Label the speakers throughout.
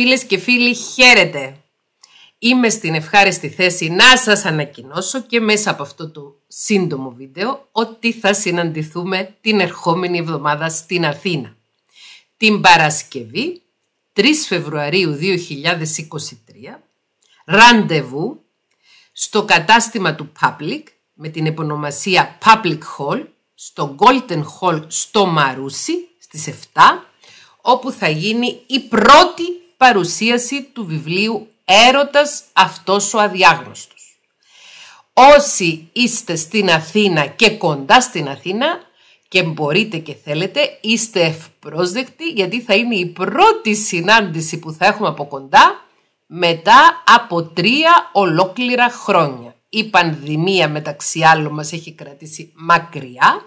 Speaker 1: Φίλες και φίλοι, χαίρετε! Είμαι στην ευχάριστη θέση να σας ανακοινώσω και μέσα από αυτό το σύντομο βίντεο ότι θα συναντηθούμε την ερχόμενη εβδομάδα στην Αθήνα. Την Παρασκευή, 3 Φεβρουαρίου 2023, ραντεβού στο κατάστημα του Public με την επωνομασία Public Hall στο Golden Hall στο Μαρούσι στις 7 όπου θα γίνει η πρώτη παρουσίαση του βιβλίου «Έρωτας αυτός ο αδιάγνωστος». Όσοι είστε στην Αθήνα και κοντά στην Αθήνα και μπορείτε και θέλετε, είστε ευπρόσδεκτοι γιατί θα είναι η πρώτη συνάντηση που θα έχουμε από κοντά μετά από τρία ολόκληρα χρόνια. Η πανδημία μεταξύ άλλων μας έχει κρατήσει μακριά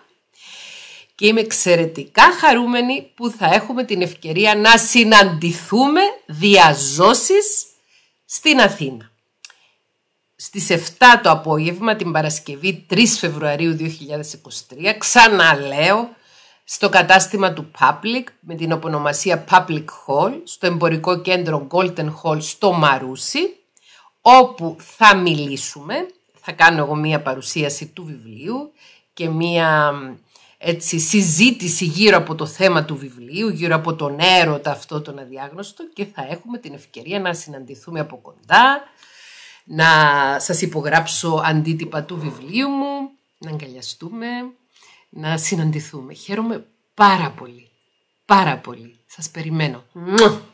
Speaker 1: και είμαι εξαιρετικά χαρούμενη που θα έχουμε την ευκαιρία να συναντηθούμε διαζώσεις στην Αθήνα. Στις 7 το απόγευμα την Παρασκευή 3 Φεβρουαρίου 2023 ξαναλέω στο κατάστημα του Public με την οπονομασία Public Hall στο εμπορικό κέντρο Golden Hall στο Μαρούσι όπου θα μιλήσουμε, θα κάνω εγώ μία παρουσίαση του βιβλίου και μία έτσι, συζήτηση γύρω από το θέμα του βιβλίου, γύρω από τον έρωτα αυτό τον αδιάγνωστο και θα έχουμε την ευκαιρία να συναντηθούμε από κοντά, να σας υπογράψω αντίτυπα του βιβλίου μου, να αγκαλιαστούμε, να συναντηθούμε. Χαίρομαι πάρα πολύ, πάρα πολύ. Σας περιμένω.